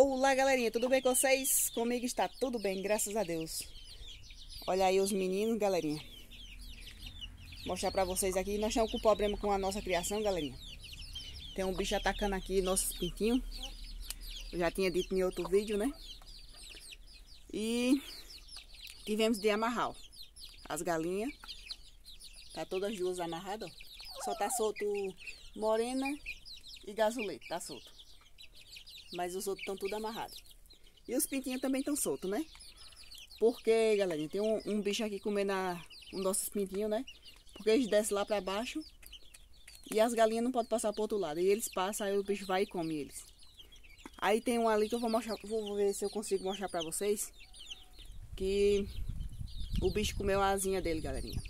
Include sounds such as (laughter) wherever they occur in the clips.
Olá galerinha, tudo bem com vocês? Comigo está tudo bem, graças a Deus. Olha aí os meninos, galerinha. Vou mostrar pra vocês aqui. Nós estamos com problema com a nossa criação, galerinha. Tem um bicho atacando aqui nossos pintinhos. Eu já tinha dito em outro vídeo, né? E tivemos de amarrar, ó. As galinhas. Tá todas duas amarradas, ó. Só tá solto morena e gasoleta, tá solto. Mas os outros estão tudo amarrados. E os pintinhos também estão soltos, né? Porque, galera, tem um, um bicho aqui comendo a, os nossos pintinhos, né? Porque eles descem lá para baixo e as galinhas não podem passar pro outro lado. E eles passam, aí o bicho vai e come eles. Aí tem um ali que eu vou mostrar, vou ver se eu consigo mostrar pra vocês. Que o bicho comeu a asinha dele, galerinha.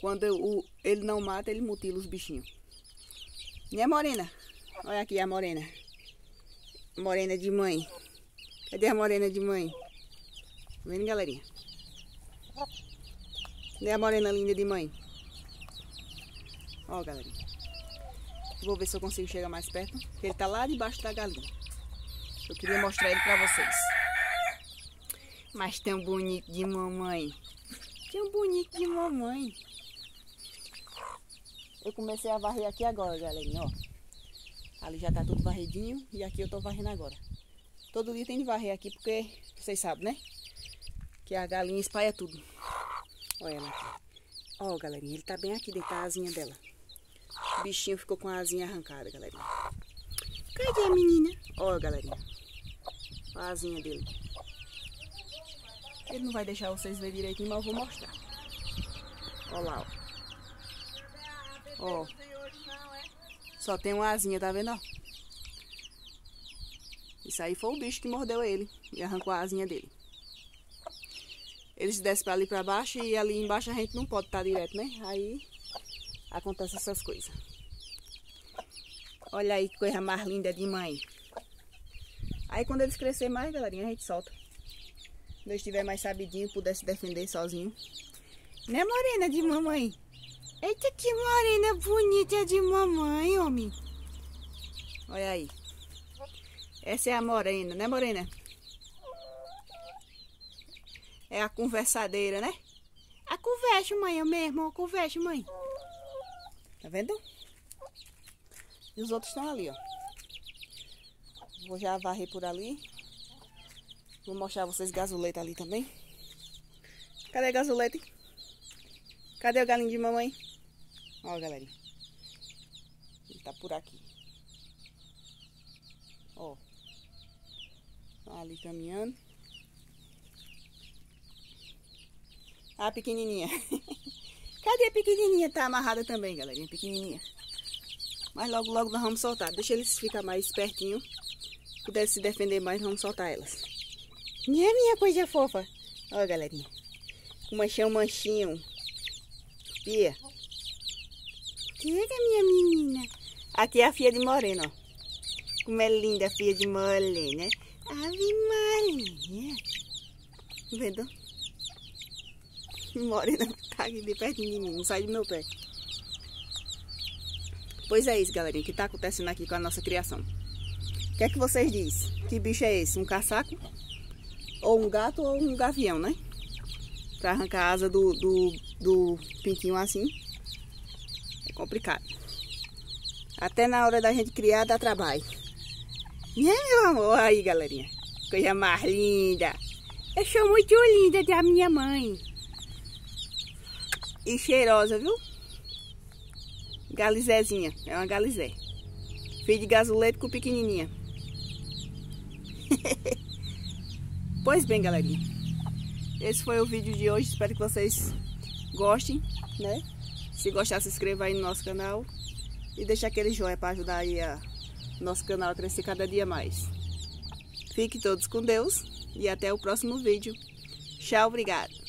Quando eu, o, ele não mata, ele mutila os bichinhos. Minha morena. Olha aqui a morena morena de mãe. Cadê a morena de mãe? Tá vendo, galerinha? Cadê a morena linda de mãe? Ó, galerinha. Vou ver se eu consigo chegar mais perto. Ele tá lá debaixo da galinha. Eu queria mostrar ele pra vocês. Mas tão bonito de mamãe. Tão bonito de mamãe. Eu comecei a varrer aqui agora, galerinha, ó. Ali já está tudo varredinho e aqui eu estou varrendo agora. Todo dia tem de varrer aqui porque vocês sabem, né? Que a galinha espalha tudo. Olha ela aqui. Ó, galerinha, ele tá bem aqui dentro da asinha dela. O bichinho ficou com a asinha arrancada, galerinha. Cadê a menina? Ó, galerinha. A asinha dele. Ele não vai deixar vocês verem direitinho, mas eu vou mostrar. Olha lá, ó. Ó. Só tem uma asinha, tá vendo? Isso aí foi o bicho que mordeu ele e arrancou a asinha dele. Eles descem para ali para baixo e ali embaixo a gente não pode estar tá direto, né? Aí acontece essas coisas. Olha aí que coisa mais linda de mãe. Aí quando eles crescerem mais, galerinha, a gente solta. Quando eu estiver mais sabidinho, puder se defender sozinho. Né, morena de mamãe? Eita, que morena bonita de mamãe, homem. Olha aí. Essa é a morena, né, morena? É a conversadeira, né? A conversa, mãe, eu é mesmo, a conversa, mãe. Tá vendo? E os outros estão ali, ó. Vou já varrer por ali. Vou mostrar a vocês gasoleta ali também. Cadê a gasoleta? Cadê o galinho de mamãe? Ó, galerinha. Ele tá por aqui. Ó. Tá ali caminhando. A ah, pequenininha. (laughs) Cadê a pequenininha? Tá amarrada também, galerinha. Pequenininha. Mas logo, logo nós vamos soltar. Deixa eles ficar mais pertinho Puder se defender mais, vamos soltar elas. Minha, minha coisa fofa. Ó, galerinha. Com manchão, manchinho. Pia. Chega, minha menina. Aqui é a filha de Moreno, ó. Como é linda a filha de Moreno, né? Ave Maria. Vendo? Moreno tá aqui de pertinho de mim, não sai do meu pé. Pois é isso, galerinha, O que tá acontecendo aqui com a nossa criação. O que é que vocês dizem? Que bicho é esse? Um caçaco? Ou um gato ou um gavião, né? Pra arrancar a asa do, do, do pintinho assim. É complicado. Até na hora da gente criar dá trabalho. E né, meu amor, aí galerinha. Coisa mais linda. Eu sou muito linda da minha mãe. E cheirosa, viu? Galizézinha, é uma galizé. Filho de gasoleiro com pequenininha. (laughs) pois bem, galerinha. Esse foi o vídeo de hoje. Espero que vocês gostem, né? Se gostar, se inscreva aí no nosso canal e deixe aquele joinha para ajudar aí a nosso canal a crescer cada dia mais. Fiquem todos com Deus e até o próximo vídeo. Tchau, obrigado!